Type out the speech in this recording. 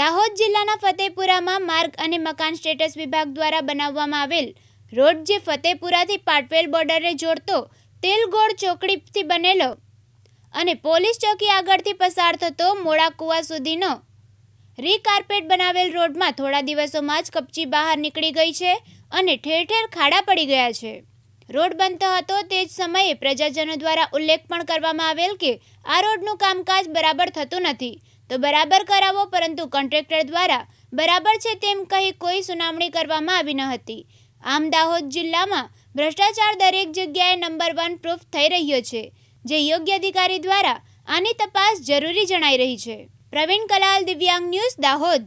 દાહોદ જિલ્લાના ફતેપુરામાં માર્ગ અને મકાન સ્ટેટસ વિભાગ દ્વારા બનાવવામાં આવેલ રોડ જે ફતેપુરાથી પાટવેલ બોર્ડરને જોડતો તેલગોળ ચોકડીથી બનેલો અને પોલીસ ચોકી આગળથી પસાર થતો મોડાકુવા સુધીનો રીકાર્પેટ બનાવેલ રોડમાં થોડા દિવસોમાં જ કપચી બહાર નીકળી ગઈ છે અને ઠેર ઠેર ખાડા પડી ગયા છે રોડ બનતો હતો તે જ સમયે પ્રજાજનો દ્વારા ઉલ્લેખ પણ કરવામાં આવેલ કે આ રોડનું કામકાજ બરાબર થતું નથી તો બરાબર કરાવો પરંતુ કોન્ટ્રાક્ટર દ્વારા બરાબર છે તેમ કહી કોઈ સુનાવણી કરવામાં આવી ન હતી આમ દાહોદ જિલ્લામાં ભ્રષ્ટાચાર દરેક જગ્યાએ નંબર વન પ્રૂફ થઈ રહ્યો છે જે યોગ્ય અધિકારી દ્વારા આની તપાસ જરૂરી જણાઈ રહી છે પ્રવીણ કલાલ દિવ્યાંગ ન્યૂઝ દાહોદ